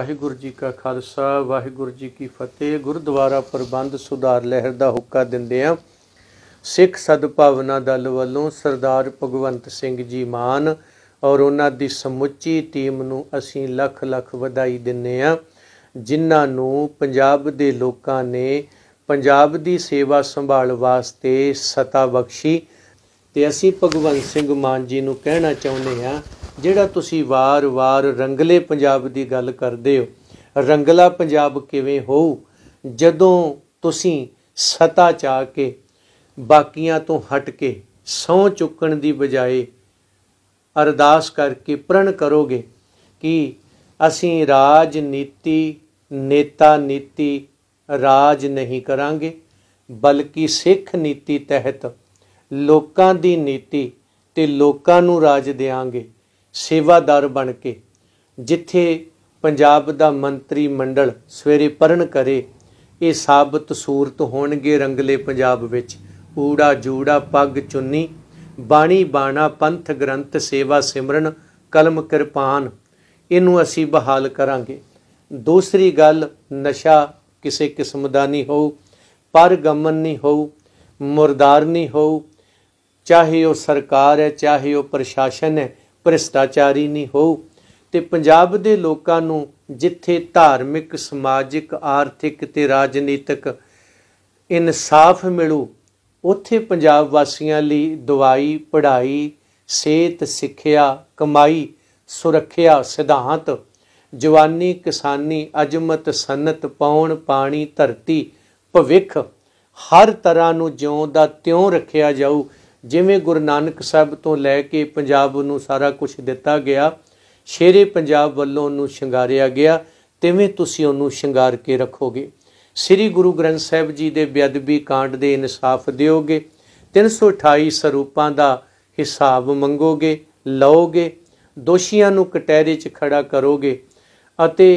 ਵਾਹਿਗੁਰੂ ਜੀ ਕਾ ਖਾਲਸਾ ਵਾਹਿਗੁਰੂ ਜੀ ਕੀ ਫਤਿਹ ਗੁਰਦੁਆਰਾ ਪ੍ਰਬੰਧ ਸੁਧਾਰ ਲਹਿਰ ਦਾ ਹੁੱਕਾ ਦਿੰਦੇ ਆ ਸਿੱਖ ਸਦਭਾਵਨਾ ਦਲ ਵੱਲੋਂ ਸਰਦਾਰ ਭਗਵੰਤ ਸਿੰਘ ਜੀ ਮਾਨ ਔਰ ਉਹਨਾਂ ਦੀ ਸਮੁੱਚੀ ਟੀਮ ਨੂੰ ਅਸੀਂ ਲੱਖ ਲੱਖ ਵਧਾਈ ਦਿੰਨੇ ਆ ਜਿਨ੍ਹਾਂ ਨੂੰ ਪੰਜਾਬ ਦੇ ਲੋਕਾਂ ਨੇ ਪੰਜਾਬ ਦੀ ਸੇਵਾ ਸੰਭਾਲ ਵਾਸਤੇ ਸਤਾ ਬਖਸ਼ੀ ਤੇ ਅਸੀਂ ਭਗਵੰਤ ਸਿੰਘ ਮਾਨ ਜੀ ਨੂੰ ਕਹਿਣਾ ਚਾਹੁੰਦੇ ਆ ਜਿਹੜਾ ਤੁਸੀਂ ਵਾਰ-ਵਾਰ ਰੰਗਲੇ ਪੰਜਾਬ ਦੀ ਗੱਲ ਕਰਦੇ ਹੋ ਰੰਗਲਾ ਪੰਜਾਬ ਕਿਵੇਂ ਹੋ ਜਦੋਂ ਤੁਸੀਂ ਸਤਾ ਚਾ ਕੇ ਬਾਕੀਆਂ ਤੋਂ ਹਟ ਕੇ ਸੌ ਚੁੱਕਣ ਦੀ ਬਜਾਏ ਅਰਦਾਸ ਕਰਕੇ ਪ੍ਰਣ ਕਰੋਗੇ ਕਿ ਅਸੀਂ ਰਾਜਨੀਤੀ ਨੇਤਾ ਨੀਤੀ ਰਾਜ ਨਹੀਂ ਕਰਾਂਗੇ ਬਲਕਿ ਸਿੱਖ ਨੀਤੀ ਤਹਿਤ ਲੋਕਾਂ ਦੀ ਨੀਤੀ ਤੇ ਲੋਕਾਂ ਨੂੰ ਰਾਜ ਦੇਾਂਗੇ ਸੇਵਾਦਾਰ ਬਣ ਕੇ ਜਿੱਥੇ ਪੰਜਾਬ ਦਾ ਮੰਤਰੀ ਮੰਡਲ ਸਵੇਰੇ ਪਰਣ ਕਰੇ ਇਹ ਸਾਬਤ ਸੂਰਤ ਹੋਣਗੇ ਰੰਗਲੇ ਪੰਜਾਬ ਵਿੱਚ ਊੜਾ ਜੂੜਾ ਪੱਗ ਚੁੰਨੀ ਬਾਣੀ ਬਾਣਾ ਪੰਥ ਗ੍ਰੰਥ ਸੇਵਾ ਸਿਮਰਨ ਕਲਮ ਕਿਰਪਾਨ ਇਹਨੂੰ ਅਸੀਂ ਬਹਾਲ ਕਰਾਂਗੇ ਦੂਸਰੀ ਗੱਲ ਨਸ਼ਾ ਕਿਸੇ ਕਿਸਮ ਦਾ ਨਹੀਂ ਹੋਊ ਪਰ ਗਮਨ ਨਹੀਂ ਹੋਊ ਮੁਰਦਾਰ ਨਹੀਂ ਹੋਊ ਚਾਹੇ ਉਹ ਸਰਕਾਰ ਹੈ ਚਾਹੇ ਉਹ ਪ੍ਰਸ਼ਾਸਨ ਹੈ ਭ੍ਰਿਸ਼ਟਾਚਾਰੀ ਨਹੀਂ ਹੋ ਤੇ ਪੰਜਾਬ ਦੇ ਲੋਕਾਂ ਨੂੰ ਜਿੱਥੇ ਧਾਰਮਿਕ ਸਮਾਜਿਕ ਆਰਥਿਕ ਤੇ ਰਾਜਨੀਤਿਕ ਇਨਸਾਫ ਮਿਲੂ ਉੱਥੇ ਪੰਜਾਬ ਵਾਸੀਆਂ ਲਈ ਦਵਾਈ ਪੜ੍ਹਾਈ ਸਿਹਤ ਸਿੱਖਿਆ ਕਮਾਈ ਸੁਰੱਖਿਆ ਸਿਧਾਂਤ ਜਵਾਨੀ ਕਿਸਾਨੀ ਅਜਮਤ ਸਨਤ ਪੌਣ ਪਾਣੀ ਧਰਤੀ ਭਵਿੱਖ ਹਰ ਤਰ੍ਹਾਂ ਨੂੰ ਜਿਉਂ ਦਾ ਤਿਉਂ ਰੱਖਿਆ ਜਾਊ ਜਿਵੇਂ ਗੁਰੂ ਨਾਨਕ ਸਾਹਿਬ ਤੋਂ ਲੈ ਕੇ ਪੰਜਾਬ ਨੂੰ ਸਾਰਾ ਕੁਝ ਦਿੱਤਾ ਗਿਆ ਸ਼ੇਰੇ ਪੰਜਾਬ ਵੱਲੋਂ ਨੂੰ ਸ਼ਿੰਗਾਰਿਆ ਗਿਆ ਤਿਵੇਂ ਤੁਸੀਂ ਉਹਨੂੰ ਸ਼ਿੰਗਾਰ ਕੇ ਰੱਖੋਗੇ ਸ੍ਰੀ ਗੁਰੂ ਗ੍ਰੰਥ ਸਾਹਿਬ ਜੀ ਦੇ ਬਿਆਦਬੀ ਕਾਂਡ ਦੇ ਇਨਸਾਫ ਦਿਓਗੇ 328 ਸਰੂਪਾਂ ਦਾ ਹਿਸਾਬ ਮੰਗੋਗੇ ਲਓਗੇ ਦੋਸ਼ੀਆਂ ਨੂੰ ਕਟਹਿਰੇ 'ਚ ਖੜਾ ਕਰੋਗੇ ਅਤੇ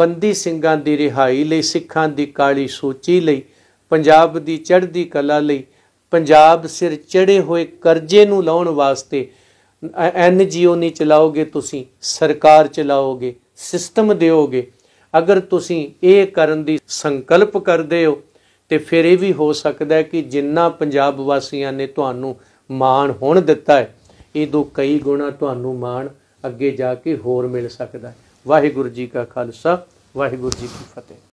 ਬੰਦੀ ਸਿੰਘਾਂ ਦੀ ਰਿਹਾਈ ਲਈ ਸਿੱਖਾਂ ਦੀ ਕਾਲੀ ਸੂਚੀ ਲਈ ਪੰਜਾਬ ਦੀ ਚੜ੍ਹਦੀ ਕਲਾ ਲਈ ਪੰਜਾਬ ਸਿਰ ਚੜੇ ਹੋਏ ਕਰਜ਼ੇ ਨੂੰ ਲਾਉਣ ਵਾਸਤੇ ਐਨ ਜੀਓ ਨਹੀਂ ਚਲਾਓਗੇ ਤੁਸੀਂ ਸਰਕਾਰ ਚਲਾਓਗੇ ਸਿਸਟਮ ਦਿਓਗੇ ਅਗਰ ਤੁਸੀਂ ਇਹ ਕਰਨ ਦੀ ਸੰਕਲਪ ਕਰਦੇ ਹੋ ਤੇ ਫਿਰ ਇਹ ਵੀ ਹੋ ਸਕਦਾ ਹੈ ਕਿ ਜਿੰਨਾ ਪੰਜਾਬ ਵਾਸੀਆਂ ਨੇ ਤੁਹਾਨੂੰ ਮਾਣ ਹੁਣ ਦਿੱਤਾ ਹੈ ਇਹ ਤੋਂ ਕਈ ਗੁਣਾ ਤੁਹਾਨੂੰ ਮਾਣ ਅੱਗੇ ਜਾ ਕੇ ਹੋਰ ਮਿਲ ਸਕਦਾ ਹੈ ਵਾਹਿਗੁਰੂ ਜੀ ਕਾ ਖਾਲਸਾ ਵਾਹਿਗੁਰੂ ਜੀ ਕੀ ਫਤਿਹ